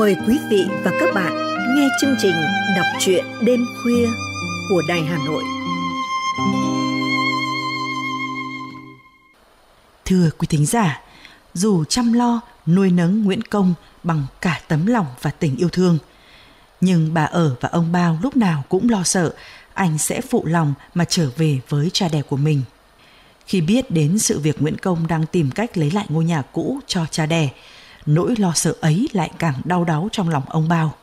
Mời quý vị và các bạn nghe chương trình Đọc truyện đêm khuya của Đài Hà Nội. Thưa quý thính giả, dù chăm lo nuôi nấng Nguyễn Công bằng cả tấm lòng và tình yêu thương, nhưng bà ở và ông Bao lúc nào cũng lo sợ anh sẽ phụ lòng mà trở về với cha đẻ của mình. Khi biết đến sự việc Nguyễn Công đang tìm cách lấy lại ngôi nhà cũ cho cha đẻ, nỗi lo sợ ấy lại càng đau đáu trong lòng ông bao.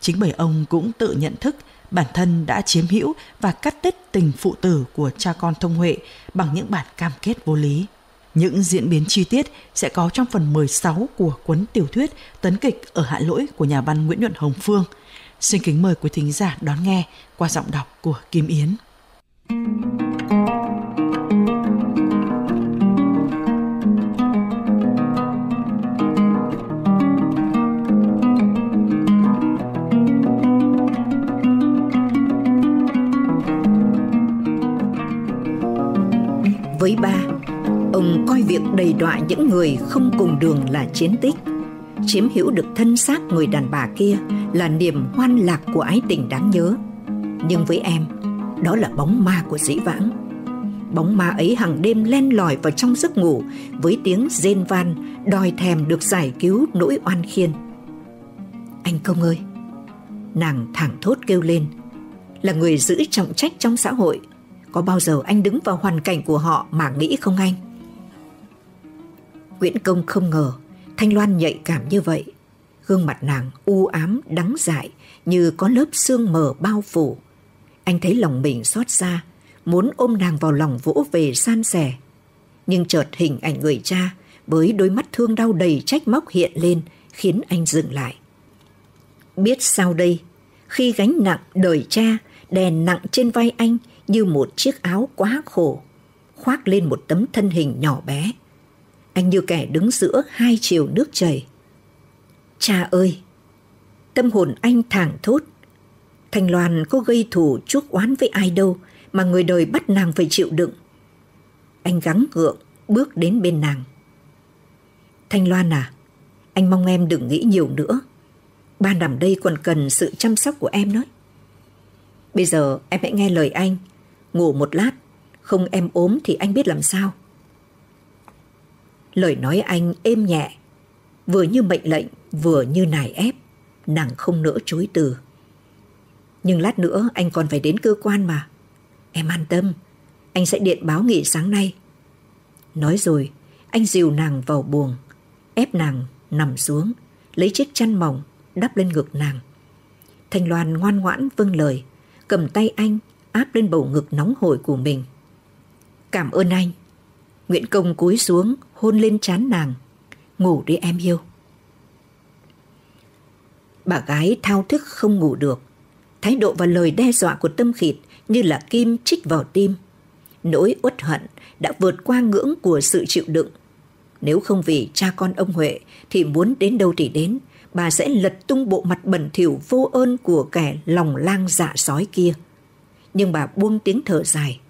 Chính bởi ông cũng tự nhận thức bản thân đã chiếm hữu và cắt đứt tình phụ tử của cha con Thông Huệ bằng những bản cam kết vô lý. Những diễn biến chi tiết sẽ có trong phần 16 của cuốn tiểu thuyết Tấn kịch ở Hạ Lỗi của nhà văn Nguyễn Nhuận Hồng Phương. Xin kính mời quý thính giả đón nghe qua giọng đọc của Kim Yến. Với ba, ông coi việc đầy đọa những người không cùng đường là chiến tích. Chiếm hữu được thân xác người đàn bà kia là niềm hoan lạc của ái tình đáng nhớ. Nhưng với em, đó là bóng ma của dĩ vãng. Bóng ma ấy hàng đêm len lỏi vào trong giấc ngủ với tiếng rên van đòi thèm được giải cứu nỗi oan khiên. Anh công ơi! Nàng thẳng thốt kêu lên – là người giữ trọng trách trong xã hội có bao giờ anh đứng vào hoàn cảnh của họ mà nghĩ không anh? Nguyễn Công không ngờ Thanh Loan nhạy cảm như vậy. Gương mặt nàng u ám, đắng dại như có lớp xương mờ bao phủ. Anh thấy lòng mình xót xa, muốn ôm nàng vào lòng vỗ về san sẻ. Nhưng chợt hình ảnh người cha với đôi mắt thương đau đầy trách móc hiện lên khiến anh dừng lại. Biết sao đây, khi gánh nặng đời cha đè nặng trên vai anh như một chiếc áo quá khổ, khoác lên một tấm thân hình nhỏ bé. Anh như kẻ đứng giữa hai chiều nước chảy. Cha ơi! Tâm hồn anh thảng thốt. thanh Loan có gây thù chuốc oán với ai đâu mà người đời bắt nàng phải chịu đựng. Anh gắng gượng bước đến bên nàng. Thanh Loan à, anh mong em đừng nghĩ nhiều nữa. Ba nằm đây còn cần sự chăm sóc của em đấy. Bây giờ em hãy nghe lời anh Ngủ một lát Không em ốm thì anh biết làm sao Lời nói anh êm nhẹ Vừa như mệnh lệnh Vừa như nài ép Nàng không nỡ chối từ Nhưng lát nữa anh còn phải đến cơ quan mà Em an tâm Anh sẽ điện báo nghỉ sáng nay Nói rồi Anh dìu nàng vào buồng Ép nàng nằm xuống Lấy chiếc chăn mỏng đắp lên ngực nàng Thanh Loan ngoan ngoãn vâng lời, cầm tay anh áp lên bầu ngực nóng hổi của mình. Cảm ơn anh. Nguyễn Công cúi xuống, hôn lên trán nàng. Ngủ đi em yêu. Bà gái thao thức không ngủ được. Thái độ và lời đe dọa của tâm khịt như là kim chích vào tim. Nỗi uất hận đã vượt qua ngưỡng của sự chịu đựng. Nếu không vì cha con ông Huệ thì muốn đến đâu thì đến, bà sẽ lật tung bộ mặt bẩn thỉu vô ơn của kẻ lòng lang dạ sói kia nhưng bà buông tiếng thở dài.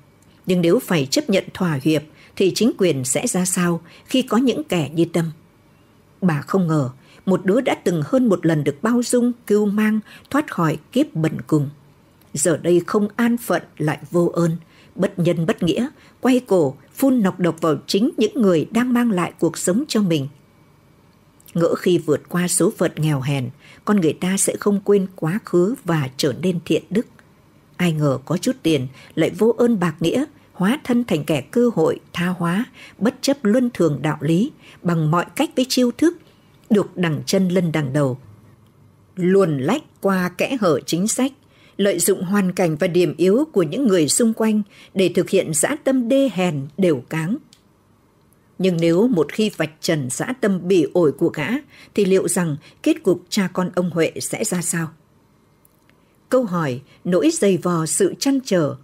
Nhưng nếu phải chấp nhận thỏa hiệp thì chính quyền sẽ ra sao khi có những kẻ như tâm. Bà không ngờ một đứa đã từng hơn một lần được bao dung, cưu mang, thoát khỏi kiếp bẩn cùng. Giờ đây không an phận lại vô ơn, bất nhân bất nghĩa, quay cổ, phun nọc độc vào chính những người đang mang lại cuộc sống cho mình. Ngỡ khi vượt qua số phận nghèo hèn, con người ta sẽ không quên quá khứ và trở nên thiện đức. Ai ngờ có chút tiền lại vô ơn bạc nghĩa, hóa thân thành kẻ cơ hội, tha hóa, bất chấp luân thường đạo lý, bằng mọi cách với chiêu thức, được đằng chân lân đằng đầu. Luồn lách qua kẽ hở chính sách, lợi dụng hoàn cảnh và điểm yếu của những người xung quanh để thực hiện dã tâm đê hèn đều cáng. Nhưng nếu một khi vạch trần dã tâm bỉ ổi của gã, thì liệu rằng kết cục cha con ông Huệ sẽ ra sao? câu hỏi, nỗi dày vò sự chăn trở,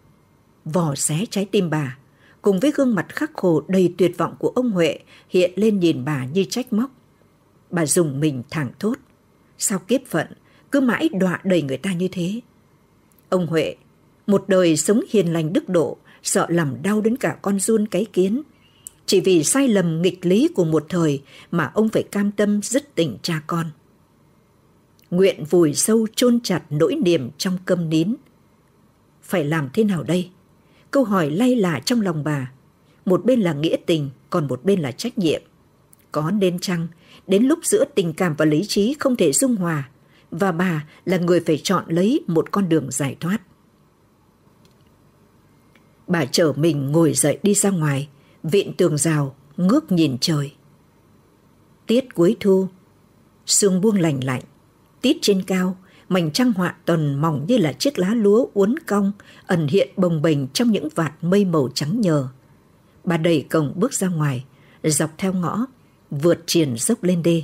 vò xé trái tim bà, cùng với gương mặt khắc khổ đầy tuyệt vọng của ông Huệ hiện lên nhìn bà như trách móc. Bà dùng mình thẳng thốt, sao kiếp phận, cứ mãi đọa đầy người ta như thế. Ông Huệ, một đời sống hiền lành đức độ, sợ làm đau đến cả con run cái kiến. Chỉ vì sai lầm nghịch lý của một thời mà ông phải cam tâm dứt tình cha con nguyện vùi sâu chôn chặt nỗi niềm trong câm nín. Phải làm thế nào đây? Câu hỏi lay là trong lòng bà. Một bên là nghĩa tình, còn một bên là trách nhiệm. Có nên chăng, đến lúc giữa tình cảm và lý trí không thể dung hòa, và bà là người phải chọn lấy một con đường giải thoát. Bà chở mình ngồi dậy đi ra ngoài, vịn tường rào, ngước nhìn trời. Tiết cuối thu, sương buông lành lạnh, Tít trên cao, mảnh trăng họa tuần mỏng như là chiếc lá lúa uốn cong, ẩn hiện bồng bềnh trong những vạt mây màu trắng nhờ. Bà đẩy cổng bước ra ngoài, dọc theo ngõ, vượt triển dốc lên đê.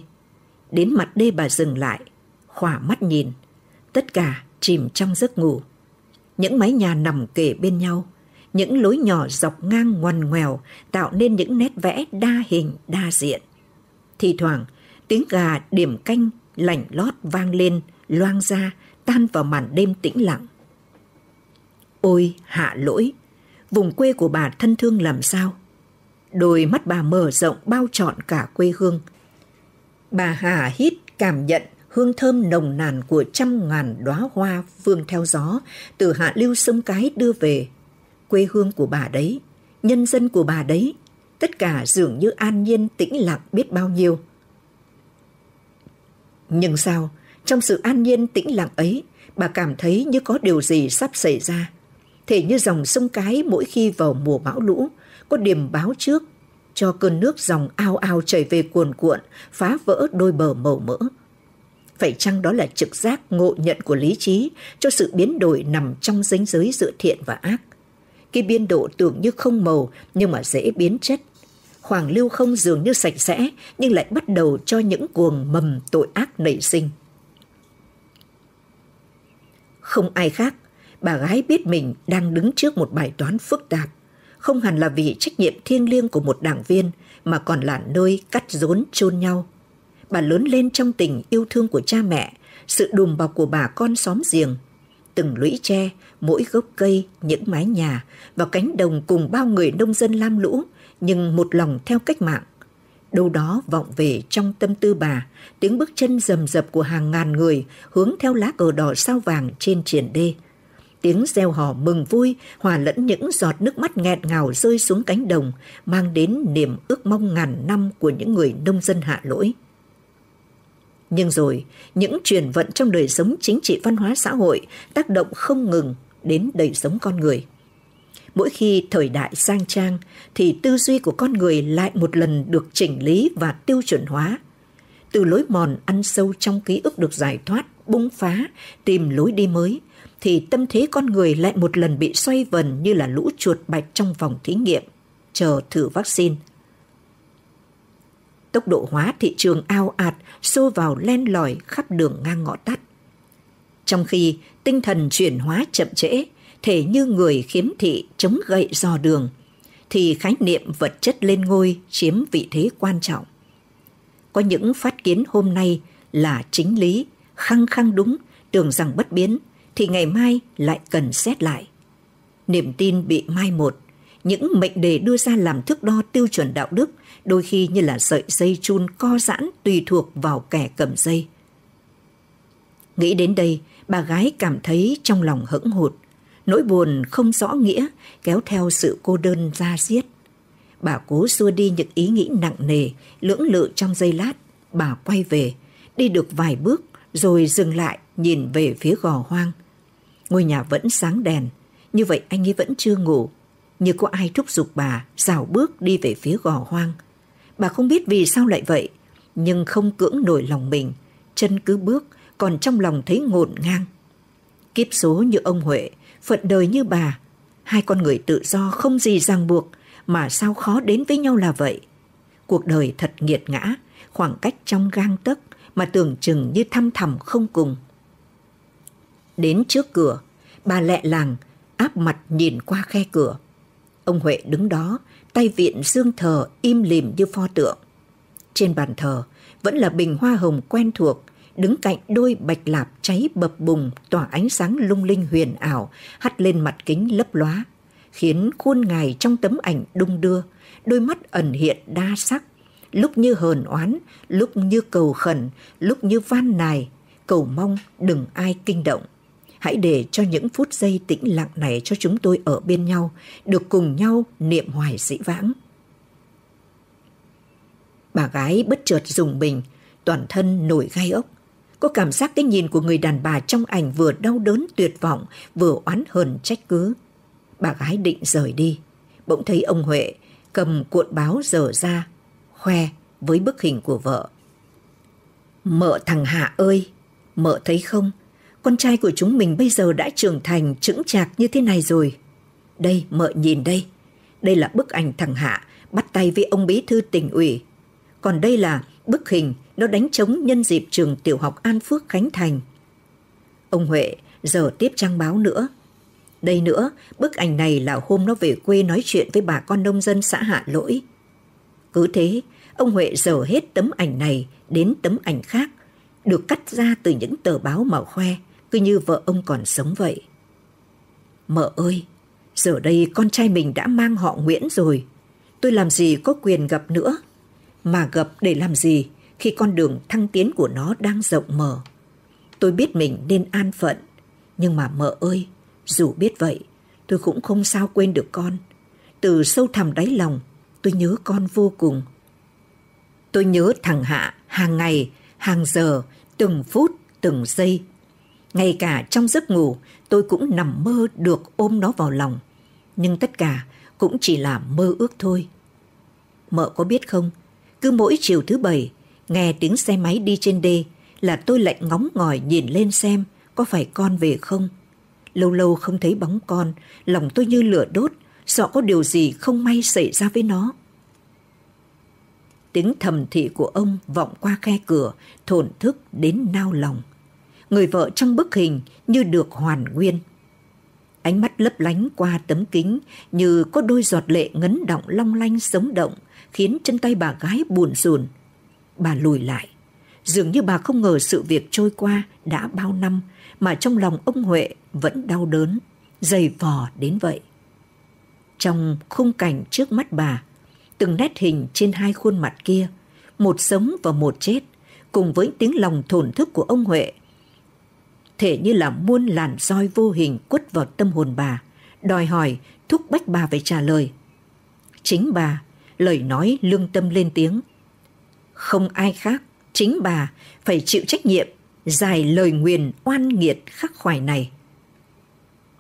Đến mặt đê bà dừng lại, khỏa mắt nhìn. Tất cả chìm trong giấc ngủ. Những mái nhà nằm kề bên nhau, những lối nhỏ dọc ngang ngoằn ngoèo tạo nên những nét vẽ đa hình, đa diện. Thì thoảng, tiếng gà điểm canh lạnh lót vang lên, loang ra, tan vào màn đêm tĩnh lặng. Ôi, hạ lỗi, vùng quê của bà thân thương làm sao? Đôi mắt bà mở rộng bao trọn cả quê hương. Bà hà hít cảm nhận hương thơm nồng nàn của trăm ngàn đóa hoa vương theo gió từ hạ lưu sông cái đưa về. Quê hương của bà đấy, nhân dân của bà đấy, tất cả dường như an nhiên tĩnh lặng biết bao nhiêu. Nhưng sao, trong sự an nhiên tĩnh lặng ấy, bà cảm thấy như có điều gì sắp xảy ra. Thể như dòng sông cái mỗi khi vào mùa bão lũ, có điểm báo trước cho cơn nước dòng ao ao chảy về cuồn cuộn, phá vỡ đôi bờ màu mỡ. Phải chăng đó là trực giác ngộ nhận của lý trí cho sự biến đổi nằm trong ranh giới giữa thiện và ác? Cái biên độ tưởng như không màu nhưng mà dễ biến chất khoảng lưu không dường như sạch sẽ nhưng lại bắt đầu cho những cuồng mầm tội ác nảy sinh. Không ai khác, bà gái biết mình đang đứng trước một bài toán phức tạp, không hẳn là vì trách nhiệm thiêng liêng của một đảng viên mà còn là nơi cắt rốn chôn nhau. Bà lớn lên trong tình yêu thương của cha mẹ, sự đùm bọc của bà con xóm giềng, từng lũy tre, mỗi gốc cây, những mái nhà và cánh đồng cùng bao người nông dân lam lũ nhưng một lòng theo cách mạng. Đâu đó vọng về trong tâm tư bà, tiếng bước chân rầm rập của hàng ngàn người hướng theo lá cờ đỏ sao vàng trên triển đê. Tiếng reo hò mừng vui hòa lẫn những giọt nước mắt nghẹt ngào rơi xuống cánh đồng, mang đến niềm ước mong ngàn năm của những người nông dân hạ lỗi. Nhưng rồi, những chuyển vận trong đời sống chính trị văn hóa xã hội tác động không ngừng đến đời sống con người mỗi khi thời đại sang trang thì tư duy của con người lại một lần được chỉnh lý và tiêu chuẩn hóa từ lối mòn ăn sâu trong ký ức được giải thoát bung phá tìm lối đi mới thì tâm thế con người lại một lần bị xoay vần như là lũ chuột bạch trong vòng thí nghiệm chờ thử vaccine tốc độ hóa thị trường ao ạt xô vào len lỏi khắp đường ngang ngõ tắt trong khi tinh thần chuyển hóa chậm trễ thể như người khiếm thị chống gậy dò đường, thì khái niệm vật chất lên ngôi chiếm vị thế quan trọng. Có những phát kiến hôm nay là chính lý, khăng khăng đúng, tưởng rằng bất biến, thì ngày mai lại cần xét lại. Niềm tin bị mai một, những mệnh đề đưa ra làm thước đo tiêu chuẩn đạo đức đôi khi như là sợi dây chun co giãn tùy thuộc vào kẻ cầm dây. Nghĩ đến đây, bà gái cảm thấy trong lòng hững hụt nỗi buồn không rõ nghĩa kéo theo sự cô đơn ra giết Bà cố xua đi những ý nghĩ nặng nề, lưỡng lự trong giây lát, bà quay về, đi được vài bước rồi dừng lại nhìn về phía gò hoang. Ngôi nhà vẫn sáng đèn, như vậy anh ấy vẫn chưa ngủ, như có ai thúc giục bà rào bước đi về phía gò hoang. Bà không biết vì sao lại vậy, nhưng không cưỡng nổi lòng mình, chân cứ bước còn trong lòng thấy ngổn ngang. Kiếp số như ông Huệ phận đời như bà, hai con người tự do không gì ràng buộc mà sao khó đến với nhau là vậy. Cuộc đời thật nghiệt ngã, khoảng cách trong gang tấc mà tưởng chừng như thăm thẳm không cùng. Đến trước cửa, bà lẹ làng, áp mặt nhìn qua khe cửa. Ông Huệ đứng đó, tay viện dương thờ im lìm như pho tượng. Trên bàn thờ vẫn là bình hoa hồng quen thuộc, đứng cạnh đôi bạch lạp cháy bập bùng tỏa ánh sáng lung linh huyền ảo hắt lên mặt kính lấp lóa khiến khuôn ngài trong tấm ảnh đung đưa đôi mắt ẩn hiện đa sắc lúc như hờn oán lúc như cầu khẩn lúc như van nài cầu mong đừng ai kinh động hãy để cho những phút giây tĩnh lặng này cho chúng tôi ở bên nhau được cùng nhau niệm hoài dĩ vãng bà gái bất chợt dùng bình toàn thân nổi gai ốc Cô cảm giác cái nhìn của người đàn bà trong ảnh vừa đau đớn tuyệt vọng, vừa oán hờn trách cứ. Bà gái định rời đi. Bỗng thấy ông Huệ cầm cuộn báo dở ra, khoe với bức hình của vợ. Mợ thằng Hạ ơi, mợ thấy không, con trai của chúng mình bây giờ đã trưởng thành chững chạc như thế này rồi. Đây, mợ nhìn đây. Đây là bức ảnh thằng Hạ bắt tay với ông bí thư tỉnh ủy. Còn đây là bức hình nó đánh trống nhân dịp trường tiểu học An Phước Khánh Thành. Ông Huệ giờ tiếp trang báo nữa. Đây nữa, bức ảnh này là hôm nó về quê nói chuyện với bà con nông dân xã Hạ Lỗi. Cứ thế, ông Huệ dở hết tấm ảnh này đến tấm ảnh khác, được cắt ra từ những tờ báo mà khoe, cứ như vợ ông còn sống vậy. Mợ ơi, giờ đây con trai mình đã mang họ Nguyễn rồi, tôi làm gì có quyền gặp nữa, mà gặp để làm gì? khi con đường thăng tiến của nó đang rộng mở. Tôi biết mình nên an phận, nhưng mà mợ ơi, dù biết vậy, tôi cũng không sao quên được con. Từ sâu thẳm đáy lòng, tôi nhớ con vô cùng. Tôi nhớ thằng Hạ hàng ngày, hàng giờ, từng phút, từng giây. Ngay cả trong giấc ngủ, tôi cũng nằm mơ được ôm nó vào lòng. Nhưng tất cả cũng chỉ là mơ ước thôi. Mợ có biết không, cứ mỗi chiều thứ bảy, Nghe tiếng xe máy đi trên đê là tôi lại ngóng ngỏi nhìn lên xem có phải con về không. Lâu lâu không thấy bóng con, lòng tôi như lửa đốt, sợ có điều gì không may xảy ra với nó. Tiếng thầm thị của ông vọng qua khe cửa, thổn thức đến nao lòng. Người vợ trong bức hình như được hoàn nguyên. Ánh mắt lấp lánh qua tấm kính như có đôi giọt lệ ngấn động long lanh sống động, khiến chân tay bà gái buồn rùn. Bà lùi lại. Dường như bà không ngờ sự việc trôi qua đã bao năm mà trong lòng ông Huệ vẫn đau đớn, dày vò đến vậy. Trong khung cảnh trước mắt bà, từng nét hình trên hai khuôn mặt kia, một sống và một chết, cùng với tiếng lòng thổn thức của ông Huệ. Thể như là muôn làn roi vô hình quất vào tâm hồn bà, đòi hỏi, thúc bách bà phải trả lời. Chính bà, lời nói lương tâm lên tiếng – không ai khác, chính bà phải chịu trách nhiệm giải lời nguyền oan nghiệt khắc khoải này.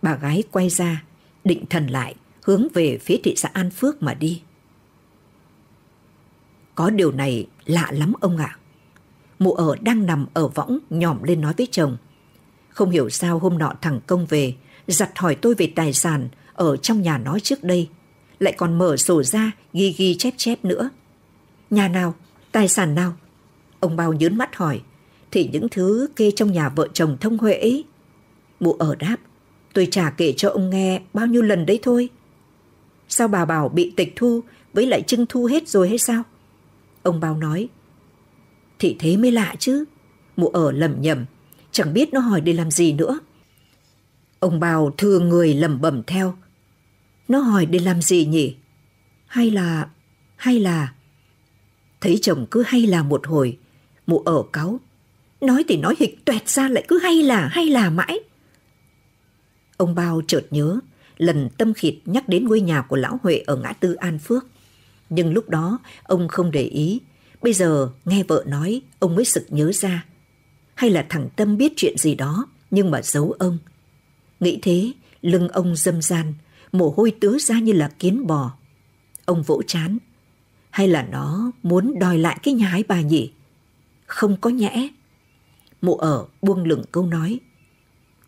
Bà gái quay ra, định thần lại, hướng về phía thị xã An Phước mà đi. Có điều này lạ lắm ông ạ. À. Mụ ở đang nằm ở võng nhòm lên nói với chồng. Không hiểu sao hôm nọ thằng Công về, giặt hỏi tôi về tài sản ở trong nhà nó trước đây. Lại còn mở sổ ra ghi ghi chép chép nữa. Nhà nào Tài sản nào? Ông bao nhớn mắt hỏi. Thì những thứ kê trong nhà vợ chồng thông Huệ ấy. Mụ ở đáp. Tôi trả kể cho ông nghe bao nhiêu lần đấy thôi. Sao bà bảo bị tịch thu với lại trưng thu hết rồi hay sao? Ông bao nói. Thì thế mới lạ chứ. Mụ ở lầm nhầm. Chẳng biết nó hỏi để làm gì nữa. Ông bào thừa người lẩm bẩm theo. Nó hỏi để làm gì nhỉ? Hay là... Hay là... Thấy chồng cứ hay là một hồi, mụ ở cáu. Nói thì nói hịch tuẹt ra lại cứ hay là hay là mãi. Ông Bao chợt nhớ, lần tâm khịt nhắc đến ngôi nhà của lão Huệ ở ngã tư An Phước. Nhưng lúc đó, ông không để ý. Bây giờ, nghe vợ nói, ông mới sực nhớ ra. Hay là thằng Tâm biết chuyện gì đó, nhưng mà giấu ông. Nghĩ thế, lưng ông dâm gian, mồ hôi tứa ra như là kiến bò. Ông vỗ chán, hay là nó muốn đòi lại cái nhà ấy bà nhỉ? Không có nhẽ. Mụ ở buông lửng câu nói.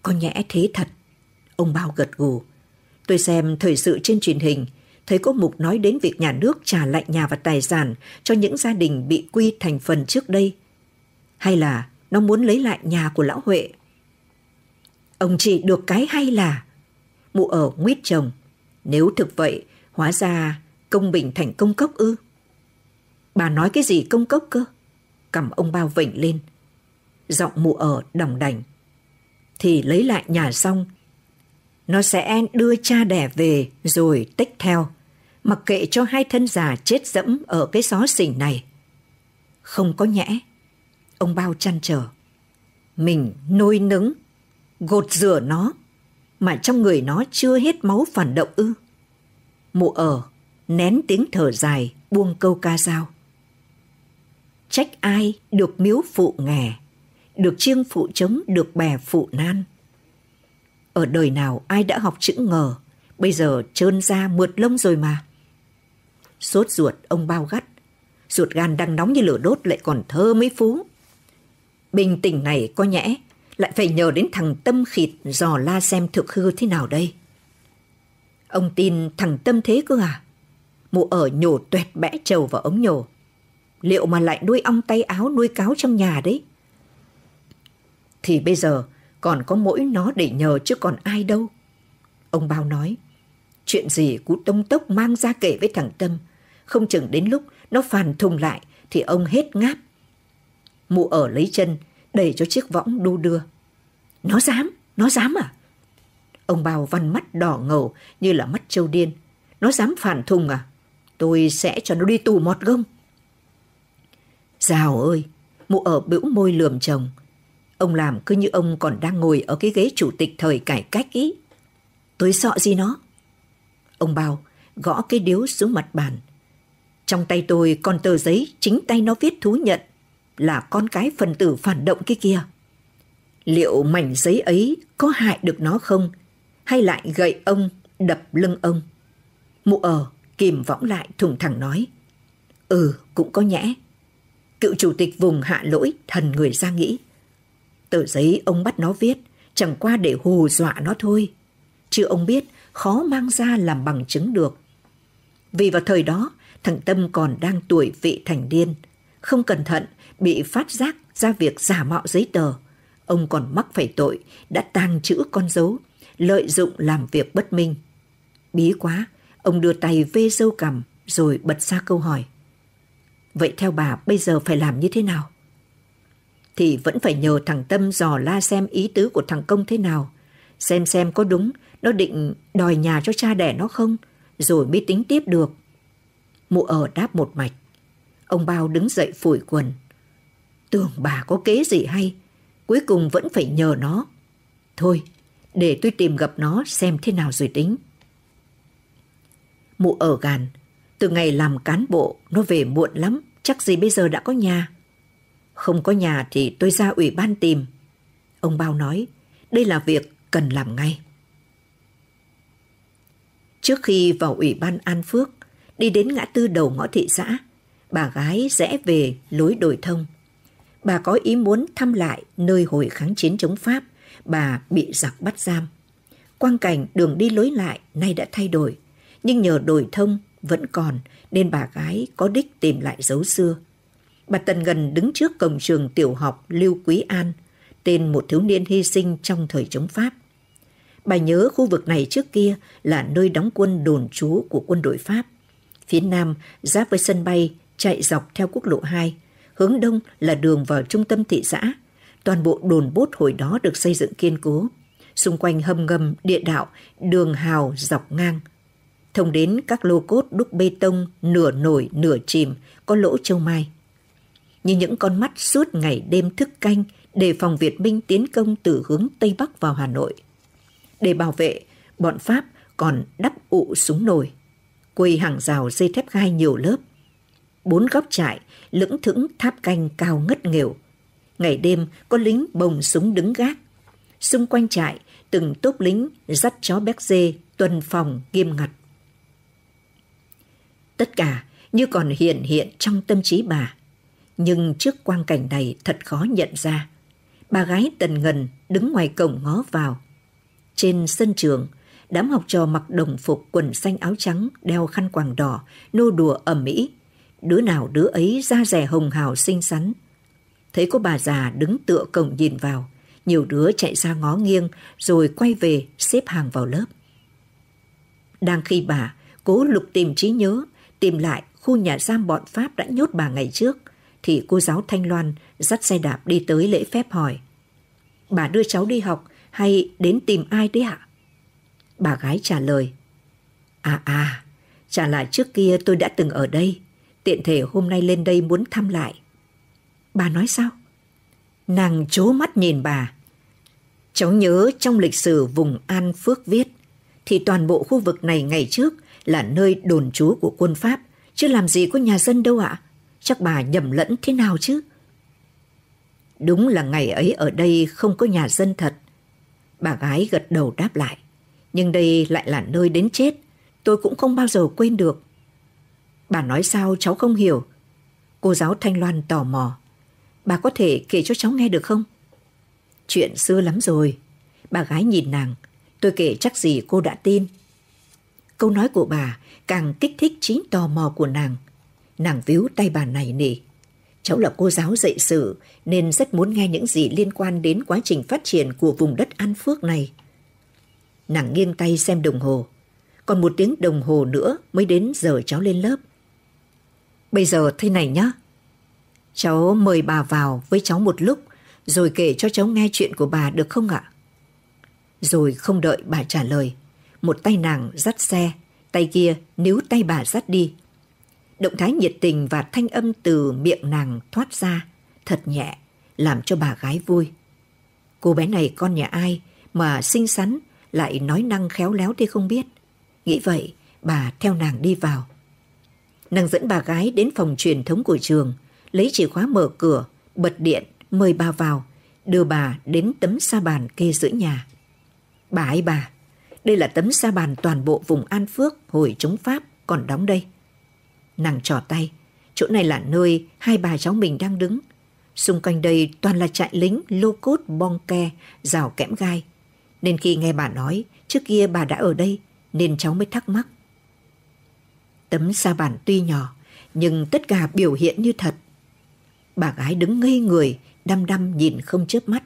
Có nhẽ thế thật. Ông Bao gật gù. Tôi xem thời sự trên truyền hình, thấy có mục nói đến việc nhà nước trả lại nhà và tài sản cho những gia đình bị quy thành phần trước đây. Hay là nó muốn lấy lại nhà của lão Huệ. Ông chỉ được cái hay là mụ ở nguyết chồng. Nếu thực vậy, hóa ra công bình thành công cốc ư. Bà nói cái gì công cốc cơ? Cầm ông bao vểnh lên. Giọng mụ ở đồng đành. Thì lấy lại nhà xong. Nó sẽ đưa cha đẻ về rồi tích theo. Mặc kệ cho hai thân già chết dẫm ở cái xó xỉnh này. Không có nhẽ. Ông bao chăn trở. Mình nôi nứng, gột rửa nó. Mà trong người nó chưa hết máu phản động ư. Mụ ở nén tiếng thở dài buông câu ca dao trách ai được miếu phụ nghè, được chiêng phụ chống, được bè phụ nan. Ở đời nào ai đã học chữ ngờ, bây giờ trơn da mượt lông rồi mà. Sốt ruột ông bao gắt, ruột gan đang nóng như lửa đốt lại còn thơ mấy phú. Bình tĩnh này có nhẽ lại phải nhờ đến thằng Tâm Khịt dò la xem thực hư thế nào đây. Ông tin thằng Tâm thế cơ à? Mụ ở nhổ tuẹt bẽ trầu vào ống nhổ, Liệu mà lại nuôi ong tay áo nuôi cáo trong nhà đấy. Thì bây giờ còn có mỗi nó để nhờ chứ còn ai đâu. Ông Bao nói, chuyện gì cú tông tốc mang ra kể với thằng Tâm. Không chừng đến lúc nó phàn thùng lại thì ông hết ngáp. Mụ ở lấy chân, đẩy cho chiếc võng đu đưa. Nó dám, nó dám à? Ông Bao văn mắt đỏ ngầu như là mắt trâu điên. Nó dám phản thùng à? Tôi sẽ cho nó đi tù mọt gông. Giào ơi, mụ ở bĩu môi lườm chồng. Ông làm cứ như ông còn đang ngồi ở cái ghế chủ tịch thời cải cách ý. Tôi sợ gì nó? Ông Bao gõ cái điếu xuống mặt bàn. Trong tay tôi còn tờ giấy chính tay nó viết thú nhận là con cái phần tử phản động cái kia. Liệu mảnh giấy ấy có hại được nó không? Hay lại gậy ông, đập lưng ông? Mụ ở, kìm võng lại thùng thẳng nói. Ừ, cũng có nhẽ cựu chủ tịch vùng hạ lỗi thần người ra nghĩ. Tờ giấy ông bắt nó viết, chẳng qua để hù dọa nó thôi. Chứ ông biết khó mang ra làm bằng chứng được. Vì vào thời đó, thằng Tâm còn đang tuổi vị thành niên. Không cẩn thận, bị phát giác ra việc giả mạo giấy tờ. Ông còn mắc phải tội, đã tàng trữ con dấu, lợi dụng làm việc bất minh. Bí quá, ông đưa tay vê dâu cằm rồi bật ra câu hỏi. Vậy theo bà bây giờ phải làm như thế nào? Thì vẫn phải nhờ thằng Tâm dò la xem ý tứ của thằng Công thế nào. Xem xem có đúng nó định đòi nhà cho cha đẻ nó không, rồi mới tính tiếp được. Mụ ở đáp một mạch. Ông Bao đứng dậy phủi quần. Tưởng bà có kế gì hay, cuối cùng vẫn phải nhờ nó. Thôi, để tôi tìm gặp nó xem thế nào rồi tính. Mụ ở gàn, từ ngày làm cán bộ, nó về muộn lắm, chắc gì bây giờ đã có nhà. Không có nhà thì tôi ra ủy ban tìm. Ông Bao nói, đây là việc cần làm ngay. Trước khi vào ủy ban An Phước, đi đến ngã tư đầu ngõ thị xã, bà gái rẽ về lối đồi thông. Bà có ý muốn thăm lại nơi hồi kháng chiến chống Pháp, bà bị giặc bắt giam. Quang cảnh đường đi lối lại nay đã thay đổi, nhưng nhờ đồi thông vẫn còn nên bà gái có đích tìm lại dấu xưa. Bà Tần Ngân đứng trước cổng trường tiểu học Lưu Quý An, tên một thiếu niên hy sinh trong thời chống Pháp. Bà nhớ khu vực này trước kia là nơi đóng quân đồn trú của quân đội Pháp. Phía nam giáp với sân bay chạy dọc theo quốc lộ 2, hướng đông là đường vào trung tâm thị xã. Toàn bộ đồn bốt hồi đó được xây dựng kiên cố. Xung quanh hầm ngầm, địa đạo, đường hào dọc ngang – thông đến các lô cốt đúc bê tông nửa nổi nửa chìm, có lỗ châu mai. Như những con mắt suốt ngày đêm thức canh để phòng Việt binh tiến công từ hướng Tây Bắc vào Hà Nội. Để bảo vệ, bọn Pháp còn đắp ụ súng nổi, quây hàng rào dây thép gai nhiều lớp. Bốn góc trại, lững thững tháp canh cao ngất nghèo. Ngày đêm có lính bồng súng đứng gác. Xung quanh trại, từng tốp lính dắt chó béc dê tuần phòng nghiêm ngặt. Tất cả như còn hiện hiện trong tâm trí bà. Nhưng trước quang cảnh này thật khó nhận ra. Bà gái tần ngần đứng ngoài cổng ngó vào. Trên sân trường, đám học trò mặc đồng phục quần xanh áo trắng, đeo khăn quàng đỏ, nô đùa ẩm mỹ. Đứa nào đứa ấy da rẻ hồng hào xinh xắn. Thấy có bà già đứng tựa cổng nhìn vào, nhiều đứa chạy ra ngó nghiêng rồi quay về xếp hàng vào lớp. Đang khi bà cố lục tìm trí nhớ tìm lại khu nhà giam bọn Pháp đã nhốt bà ngày trước, thì cô giáo Thanh Loan dắt xe đạp đi tới lễ phép hỏi. Bà đưa cháu đi học hay đến tìm ai đấy ạ? Bà gái trả lời. À à, trả lại trước kia tôi đã từng ở đây, tiện thể hôm nay lên đây muốn thăm lại. Bà nói sao? Nàng chố mắt nhìn bà. Cháu nhớ trong lịch sử vùng An Phước viết, thì toàn bộ khu vực này ngày trước là nơi đồn trú của quân Pháp, chứ làm gì có nhà dân đâu ạ. Chắc bà nhầm lẫn thế nào chứ? Đúng là ngày ấy ở đây không có nhà dân thật. Bà gái gật đầu đáp lại. Nhưng đây lại là nơi đến chết. Tôi cũng không bao giờ quên được. Bà nói sao cháu không hiểu. Cô giáo Thanh Loan tò mò. Bà có thể kể cho cháu nghe được không? Chuyện xưa lắm rồi. Bà gái nhìn nàng. Tôi kể chắc gì cô đã tin. Câu nói của bà càng kích thích chính tò mò của nàng. Nàng víu tay bà này nỉ. Cháu là cô giáo dạy sử nên rất muốn nghe những gì liên quan đến quá trình phát triển của vùng đất An Phước này. Nàng nghiêng tay xem đồng hồ. Còn một tiếng đồng hồ nữa mới đến giờ cháu lên lớp. Bây giờ thế này nhá. Cháu mời bà vào với cháu một lúc rồi kể cho cháu nghe chuyện của bà được không ạ? Rồi không đợi bà trả lời, một tay nàng dắt xe, tay kia níu tay bà dắt đi. Động thái nhiệt tình và thanh âm từ miệng nàng thoát ra, thật nhẹ, làm cho bà gái vui. Cô bé này con nhà ai mà xinh xắn lại nói năng khéo léo thế không biết. Nghĩ vậy, bà theo nàng đi vào. Nàng dẫn bà gái đến phòng truyền thống của trường, lấy chìa khóa mở cửa, bật điện, mời bà vào, đưa bà đến tấm sa bàn kê giữa nhà. Bà ấy bà, đây là tấm sa bàn toàn bộ vùng An Phước hồi chống Pháp còn đóng đây. Nàng trò tay, chỗ này là nơi hai bà cháu mình đang đứng. Xung quanh đây toàn là trại lính lô cốt bong ke, rào kẽm gai. Nên khi nghe bà nói, trước kia bà đã ở đây, nên cháu mới thắc mắc. Tấm sa bàn tuy nhỏ, nhưng tất cả biểu hiện như thật. Bà gái đứng ngây người, đăm đăm nhìn không chớp mắt.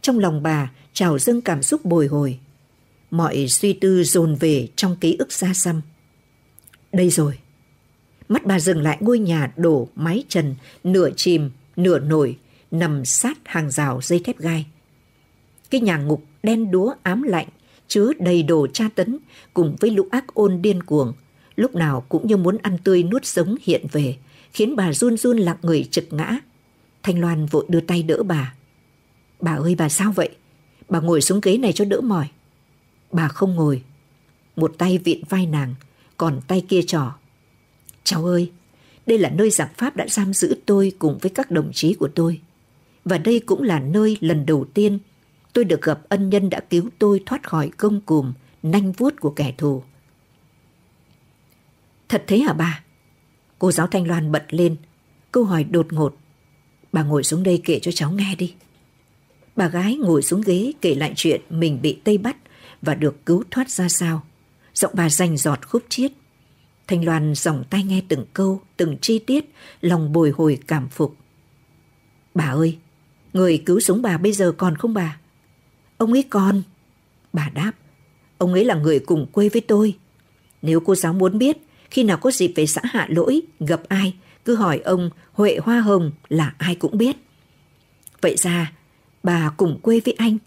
Trong lòng bà trào dâng cảm xúc bồi hồi mọi suy tư dồn về trong ký ức xa xăm. Đây rồi. Mắt bà dừng lại ngôi nhà đổ mái trần, nửa chìm, nửa nổi, nằm sát hàng rào dây thép gai. Cái nhà ngục đen đúa ám lạnh, chứa đầy đồ tra tấn cùng với lũ ác ôn điên cuồng, lúc nào cũng như muốn ăn tươi nuốt sống hiện về, khiến bà run run lặng người trực ngã. Thanh Loan vội đưa tay đỡ bà. Bà ơi bà sao vậy? Bà ngồi xuống ghế này cho đỡ mỏi. Bà không ngồi, một tay vịn vai nàng, còn tay kia trỏ. Cháu ơi, đây là nơi giặc Pháp đã giam giữ tôi cùng với các đồng chí của tôi. Và đây cũng là nơi lần đầu tiên tôi được gặp ân nhân đã cứu tôi thoát khỏi công cùm, nanh vuốt của kẻ thù. Thật thế hả bà? Cô giáo Thanh Loan bật lên, câu hỏi đột ngột. Bà ngồi xuống đây kể cho cháu nghe đi. Bà gái ngồi xuống ghế kể lại chuyện mình bị Tây bắt và được cứu thoát ra sao. Giọng bà rành giọt khúc chiết. Thanh Loan dòng tay nghe từng câu, từng chi tiết, lòng bồi hồi cảm phục. Bà ơi, người cứu sống bà bây giờ còn không bà? Ông ấy còn. Bà đáp, ông ấy là người cùng quê với tôi. Nếu cô giáo muốn biết, khi nào có dịp về xã Hạ Lỗi, gặp ai, cứ hỏi ông Huệ Hoa Hồng là ai cũng biết. Vậy ra, bà cùng quê với anh,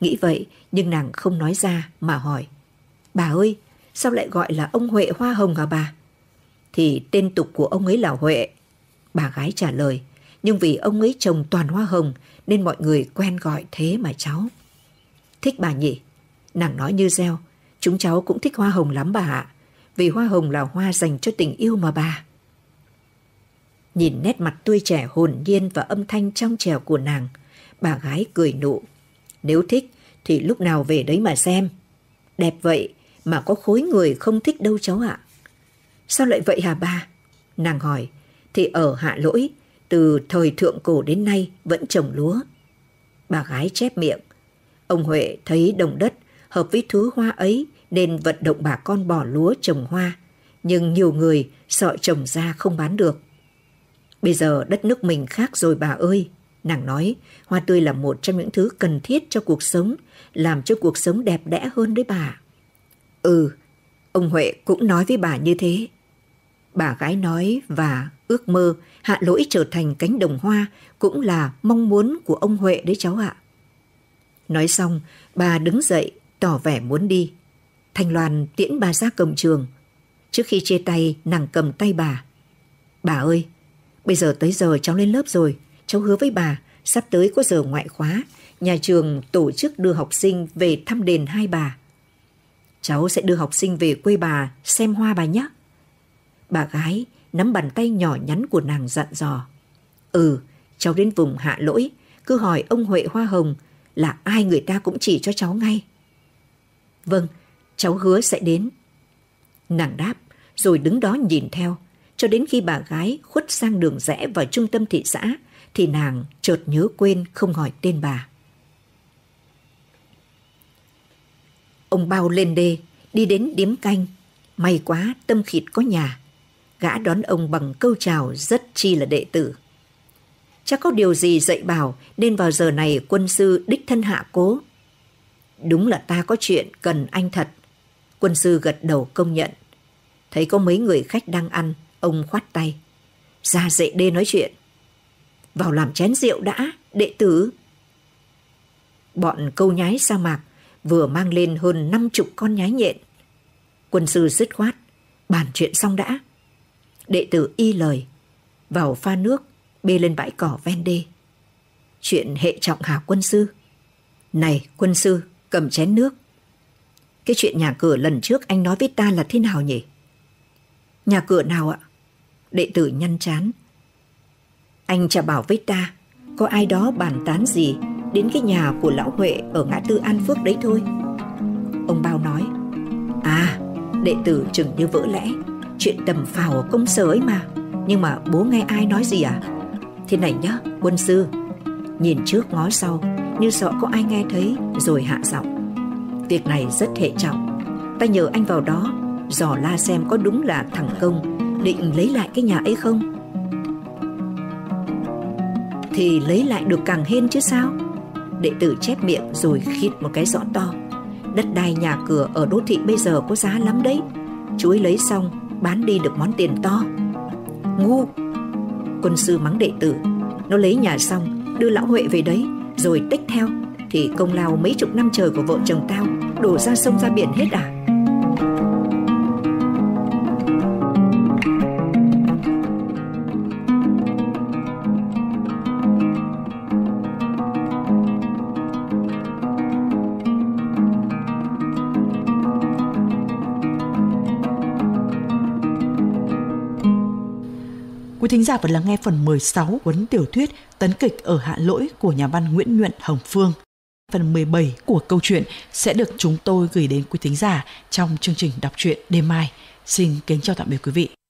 Nghĩ vậy, nhưng nàng không nói ra mà hỏi. Bà ơi, sao lại gọi là ông Huệ Hoa Hồng hả bà? Thì tên tục của ông ấy là Huệ. Bà gái trả lời, nhưng vì ông ấy trồng toàn hoa hồng nên mọi người quen gọi thế mà cháu. Thích bà nhỉ? Nàng nói như reo, chúng cháu cũng thích hoa hồng lắm bà ạ, vì hoa hồng là hoa dành cho tình yêu mà bà. Nhìn nét mặt tươi trẻ hồn nhiên và âm thanh trong trẻo của nàng, bà gái cười nụ nếu thích thì lúc nào về đấy mà xem. Đẹp vậy mà có khối người không thích đâu cháu ạ. Sao lại vậy hả ba? Nàng hỏi, thì ở hạ lỗi, từ thời thượng cổ đến nay vẫn trồng lúa. Bà gái chép miệng. Ông Huệ thấy đồng đất hợp với thứ hoa ấy nên vận động bà con bỏ lúa trồng hoa. Nhưng nhiều người sợ trồng ra không bán được. Bây giờ đất nước mình khác rồi bà ơi. Nàng nói, hoa tươi là một trong những thứ cần thiết cho cuộc sống, làm cho cuộc sống đẹp đẽ hơn đấy bà. Ừ, ông Huệ cũng nói với bà như thế. Bà gái nói và ước mơ hạ lỗi trở thành cánh đồng hoa cũng là mong muốn của ông Huệ đấy cháu ạ. Nói xong, bà đứng dậy, tỏ vẻ muốn đi. Thanh Loan tiễn bà ra cầm trường. Trước khi chia tay, nàng cầm tay bà. Bà ơi, bây giờ tới giờ cháu lên lớp rồi, cháu hứa với bà, sắp tới có giờ ngoại khóa, nhà trường tổ chức đưa học sinh về thăm đền hai bà. Cháu sẽ đưa học sinh về quê bà xem hoa bà nhé. Bà gái nắm bàn tay nhỏ nhắn của nàng dặn dò. Ừ, cháu đến vùng hạ lỗi, cứ hỏi ông Huệ Hoa Hồng là ai người ta cũng chỉ cho cháu ngay. Vâng, cháu hứa sẽ đến. Nàng đáp, rồi đứng đó nhìn theo, cho đến khi bà gái khuất sang đường rẽ vào trung tâm thị xã, thì nàng chợt nhớ quên không hỏi tên bà. Ông bao lên đê, đi đến điếm canh. May quá tâm khịt có nhà. Gã đón ông bằng câu chào rất chi là đệ tử. Chắc có điều gì dạy bảo nên vào giờ này quân sư đích thân hạ cố. Đúng là ta có chuyện cần anh thật. Quân sư gật đầu công nhận. Thấy có mấy người khách đang ăn, ông khoát tay. Ra dậy đê nói chuyện vào làm chén rượu đã, đệ tử. Bọn câu nhái sa mạc vừa mang lên hơn năm chục con nhái nhện. Quân sư dứt khoát, bàn chuyện xong đã. Đệ tử y lời, vào pha nước, bê lên bãi cỏ ven đê. Chuyện hệ trọng hả quân sư? Này quân sư, cầm chén nước. Cái chuyện nhà cửa lần trước anh nói với ta là thế nào nhỉ? Nhà cửa nào ạ? Đệ tử nhăn chán, anh chả bảo với ta, có ai đó bàn tán gì đến cái nhà của lão Huệ ở ngã tư An Phước đấy thôi. Ông Bao nói, à, đệ tử chừng như vỡ lẽ, chuyện tầm phào ở công sở ấy mà, nhưng mà bố nghe ai nói gì à? Thế này nhá, quân sư, nhìn trước ngó sau, như sợ có ai nghe thấy rồi hạ giọng. Việc này rất hệ trọng, ta nhờ anh vào đó, dò la xem có đúng là thằng công định lấy lại cái nhà ấy không? thì lấy lại được càng hên chứ sao đệ tử chép miệng rồi khịt một cái rõ to đất đai nhà cửa ở đô thị bây giờ có giá lắm đấy chú ấy lấy xong bán đi được món tiền to ngu quân sư mắng đệ tử nó lấy nhà xong đưa lão huệ về đấy rồi tích theo thì công lao mấy chục năm trời của vợ chồng tao đổ ra sông ra biển hết à giả vừa lắng nghe phần 16 cuốn tiểu thuyết Tấn kịch ở Hạ Lỗi của nhà văn Nguyễn Nhuận Hồng Phương. Phần 17 của câu chuyện sẽ được chúng tôi gửi đến quý thính giả trong chương trình đọc truyện đêm mai. Xin kính chào tạm biệt quý vị.